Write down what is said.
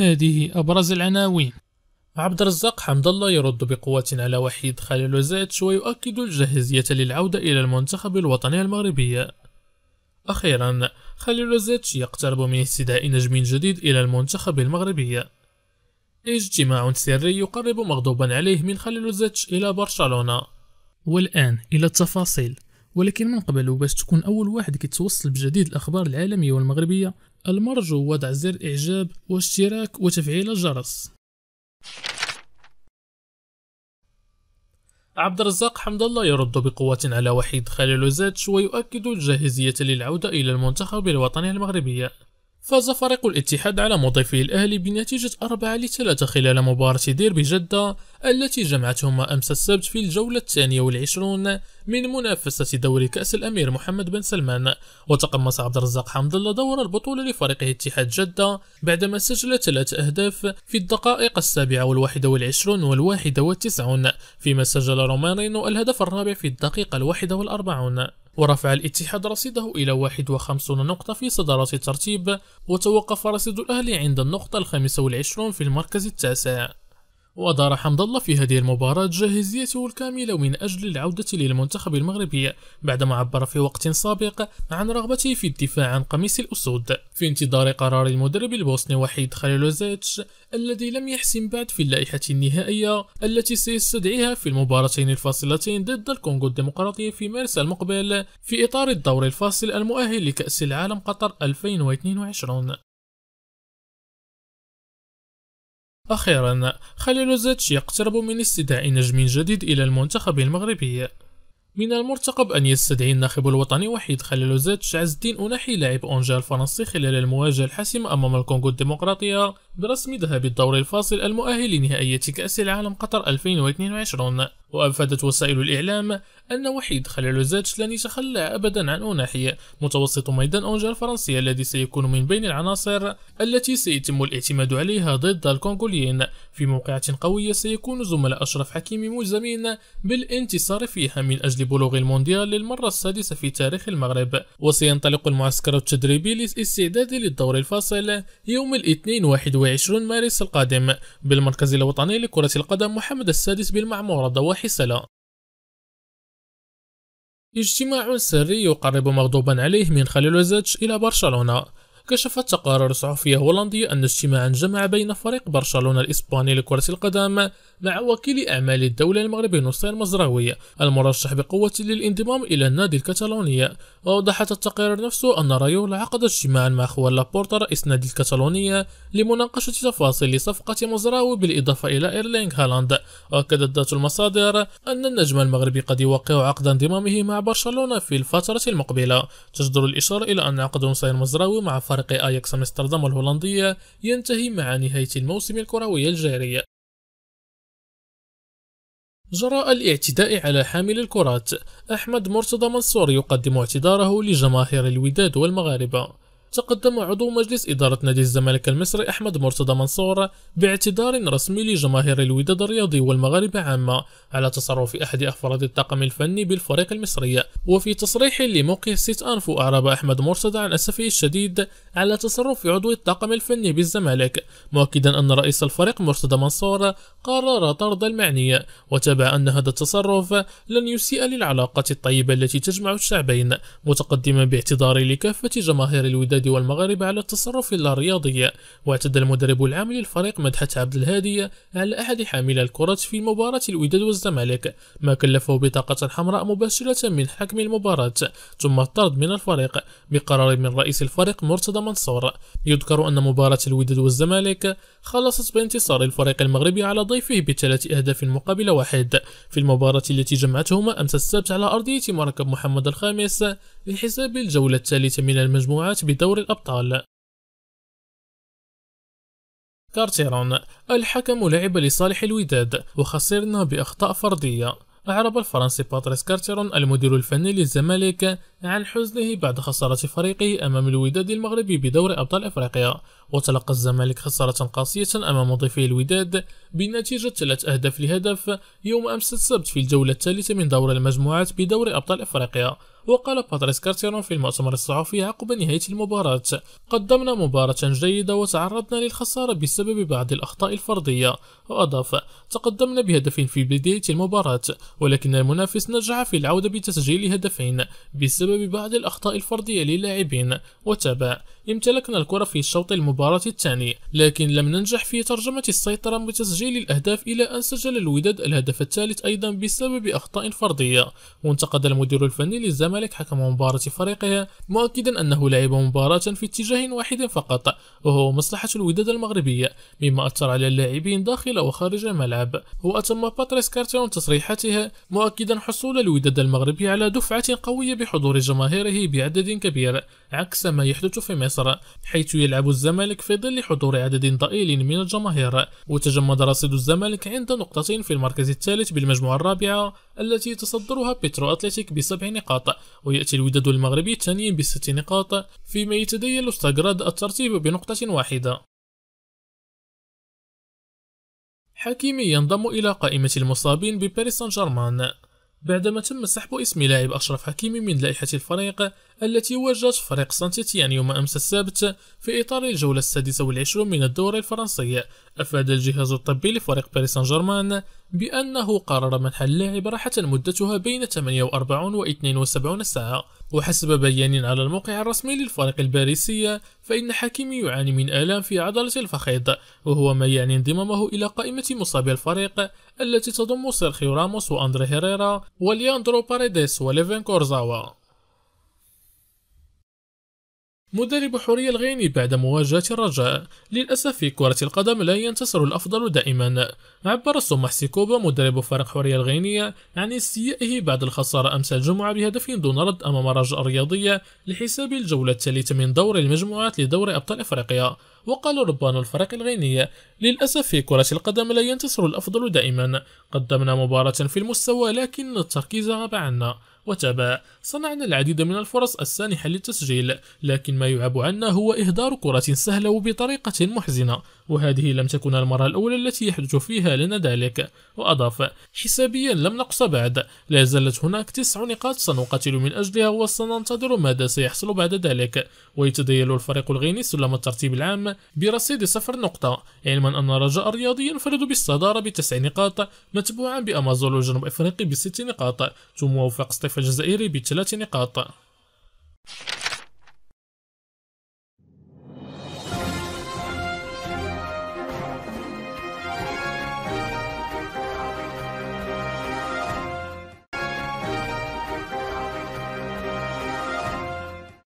هذه أبرز العناوين عبد الرزاق حمد الله يرد بقوة على وحيد خليل وزيتش ويؤكد الجاهزية للعودة إلى المنتخب الوطني المغربي أخيرا خليل زيتش يقترب من استدعاء نجم جديد إلى المنتخب المغربي اجتماع سري يقرب مغضوبا عليه من خليل زيتش إلى برشلونة والآن إلى التفاصيل ولكن من قبل وباش تكون أول واحد كيتوصل بجديد الأخبار العالمية والمغربية المرجو وضع زر الإعجاب واشتراك وتفعيل الجرس عبد الرزاق حمد الله يرد بقوة على وحيد خليل زاتش ويؤكد الجاهزية للعودة إلى المنتخب الوطني المغربي فاز فريق الاتحاد على مضيفه الأهلي بنتيجة 4 3 خلال مباراة ديربي جدة التي جمعتهما أمس السبت في الجولة الثانية والعشرون من منافسة دوري كأس الأمير محمد بن سلمان وتقمص عبد الرزاق حمد الله دور البطولة لفريقه اتحاد جدة بعدما سجل ثلاث أهداف في الدقائق السابعة والواحدة والعشرون والواحدة والتسعون فيما سجل رومان رينو الهدف الرابع في الدقيقة الواحدة والأربعون ورفع الاتحاد رصيده إلى 51 نقطة في صدارة الترتيب وتوقف رصيد الأهلي عند النقطة الخامسة والعشرون في المركز التاسع وأدار حمد الله في هذه المباراة جاهزيته الكاملة من أجل العودة للمنتخب المغربي بعدما عبر في وقت سابق عن رغبته في الدفاع عن قميص الأسود في انتظار قرار المدرب البوسني وحيد خليلوزيتش الذي لم يحسم بعد في اللائحة النهائية التي سيستدعيها في المباراتين الفاصلتين ضد الكونغو الديمقراطية في مارس المقبل في إطار الدور الفاصل المؤهل لكأس العالم قطر 2022 أخيرا خليل زاتشي يقترب من استدعاء نجم جديد إلى المنتخب المغربي من المرتقب أن يستدعي الناخب الوطني وحيد خليل زاتش عز الدين أناحي لاعب أونجا الفرنسي خلال المواجهة الحاسمة أمام الكونغو الديمقراطية برسم ذهاب الدور الفاصل المؤهل لنهائية كأس العالم قطر 2022 وأفادت وسائل الإعلام أن وحيد خليلوزاتش لن يتخلى أبدا عن أوناحي متوسط ميدان أونجا الفرنسي الذي سيكون من بين العناصر التي سيتم الاعتماد عليها ضد الكونغوليين في موقعة قوية سيكون زملاء أشرف حكيمي ملزمين بالانتصار فيها من أجل بلوغ المونديال للمرة السادسة في تاريخ المغرب وسينطلق المعسكر التدريبي للاستعداد للدور الفاصل يوم الاثنين 21 21 مارس القادم بالمركز الوطني لكرة القدم محمد السادس بالمعمورة ضواحي سلا اجتماع سري يقرب مغضوبا عليه من خليل زاتش إلى برشلونة كشفت تقارير صحفية هولندية أن اجتماعا جمع بين فريق برشلونة الإسباني لكرة القدم مع وكيل أعمال الدولة المغربي نصير مزراوي المرشح بقوة للانضمام إلى النادي الكتالوني وأوضحت التقرير نفسه أن رايول عقد اجتماعا مع خوان لابورتا رئيس نادي الكتالونية لمناقشة تفاصيل صفقة مزراوي بالإضافة إلى إيرلينغ هالاند وأكدت ذات المصادر أن النجم المغربي قد يوقع عقد انضمامه مع برشلونة في الفترة المقبلة تجدر الإشارة إلى أن عقد نصير مزراوي مع فريق فريق اياكس امستردام الهولندية ينتهي مع نهاية الموسم الكروي الجاري جراء الاعتداء على حامل الكرات أحمد مرتضى منصور يقدم اعتذاره لجماهير الوداد والمغاربة تقدم عضو مجلس إدارة نادي الزمالك المصري أحمد مرتضى منصور باعتذار رسمي لجماهير الوداد الرياضي والمغاربة عامة على تصرف أحد أفراد الطاقم الفني بالفريق المصري وفي تصريح لموقع سيت أنفو أعرب أحمد مرتضى عن أسفه الشديد على تصرف عضو الطاقم الفني بالزمالك مؤكدا أن رئيس الفريق مرتضى منصور قرر طرد المعنية وتابع أن هذا التصرف لن يسيء للعلاقة الطيبة التي تجمع الشعبين متقدما باعتذار لكافة جماهير الوداد البغدادي والمغاربة على التصرف اللارياضي واعتد المدرب العام للفريق مدحت عبد الهادي على أحد حامل الكرة في مباراة الوداد والزمالك ما كلفه بطاقة حمراء مباشرة من حكم المباراة ثم الطرد من الفريق بقرار من رئيس الفريق مرتضى منصور يذكر أن مباراة الوداد والزمالك خلصت بانتصار الفريق المغربي على ضيفه بثلاث أهداف مقابل واحد في المباراة التي جمعتهما أمس السبت على أرضية مركب محمد الخامس لحساب الجولة الثالثة من المجموعات بدور الأبطال كارتيرون الحكم لعب لصالح الوداد وخسرنا بأخطاء فردية أعرب الفرنسي باتريس كارتيرون المدير الفني للزمالك عن حزنه بعد خسارة فريقه أمام الوداد المغربي بدوري أبطال أفريقيا وتلقى الزمالك خسارة قاسية أمام ضيفه الوداد بنتيجة ثلاث أهداف لهدف يوم أمس السبت في الجولة الثالثة من دور المجموعات بدوري أبطال أفريقيا وقال باتريس كارتيرون في المؤتمر الصحفي عقب نهاية المباراة قدمنا مباراة جيدة وتعرضنا للخسارة بسبب بعض الأخطاء الفردية وأضاف تقدمنا بهدف في بداية المباراة ولكن المنافس نجح في العودة بتسجيل هدفين بسبب بسبب بعض الأخطاء الفردية للاعبين وتابع امتلكنا الكرة في شوط المباراة الثاني لكن لم ننجح في ترجمة السيطرة بتسجيل الأهداف إلى أن سجل الوداد الهدف الثالث أيضا بسبب أخطاء فردية وانتقد المدير الفني للزمالك حكم مباراة فريقه مؤكدا أنه لعب مباراة في اتجاه واحد فقط وهو مصلحة الوداد المغربية مما أثر على اللاعبين داخل وخارج الملعب وأتم باتريس كارتيون تصريحاته مؤكدا حصول الوداد المغربي على دفعة قوية بحضور جماهيره بعدد كبير عكس ما يحدث في مصر حيث يلعب الزمالك في ظل حضور عدد ضئيل من الجماهير وتجمد رصيد الزمالك عند نقطة في المركز الثالث بالمجموعة الرابعة التي يتصدرها بيترو أتلتيك بسبع نقاط ويأتي الوداد المغربي الثاني بست نقاط فيما يتدين لوستغراد الترتيب بنقطة واحدة حكيمي ينضم إلى قائمة المصابين بباريس سان جيرمان بعدما تم سحب اسم لاعب أشرف حكيمي من لائحة الفريق التي واجهت فريق سانتيتيان يوم أمس السبت في إطار الجولة السادسة والعشرون من الدوري الفرنسي أفاد الجهاز الطبي لفريق باريس سان جيرمان بأنه قرر منح اللاعب راحة مدتها بين 48 و 72 ساعة وحسب بيان على الموقع الرسمي للفريق الباريسي فإن حكيمي يعاني من آلام في عضلة الفخذ وهو ما يعني انضمامه إلى قائمة مصابي الفريق التي تضم سيرخيو راموس وأندري هيريرا ولياندرو باريديس وليفين كورزاوا مدرب حورية الغيني بعد مواجهة الرجاء للأسف في كرة القدم لا ينتصر الأفضل دائما عبر سمح سيكوبا مدرب فريق حورية الغينية عن استيائه بعد الخسارة أمس الجمعة بهدف دون رد أمام الرجاء الرياضية لحساب الجولة الثالثة من دور المجموعات لدور أبطال أفريقيا وقال ربان الفريق الغيني للأسف في كرة القدم لا ينتصر الأفضل دائما قدمنا مباراة في المستوى لكن التركيز غاب عنا وتابع صنعنا العديد من الفرص السانحة للتسجيل لكن ما يعاب عنا هو إهدار كرة سهلة وبطريقة محزنة وهذه لم تكن المرة الأولى التي يحدث فيها لنا ذلك وأضاف حسابيا لم نقص بعد لا زالت هناك تسع نقاط سنقاتل من أجلها وسننتظر ماذا سيحصل بعد ذلك ويتديل الفريق الغيني سلم الترتيب العام برصيد صفر نقطة علما أن رجاء الرياضي ينفرد بالصدارة بتسع نقاط متبوعا بأمازون وجنوب أفريقي بست نقاط ثم وفاق سطيف الجزائري بثلاث نقاط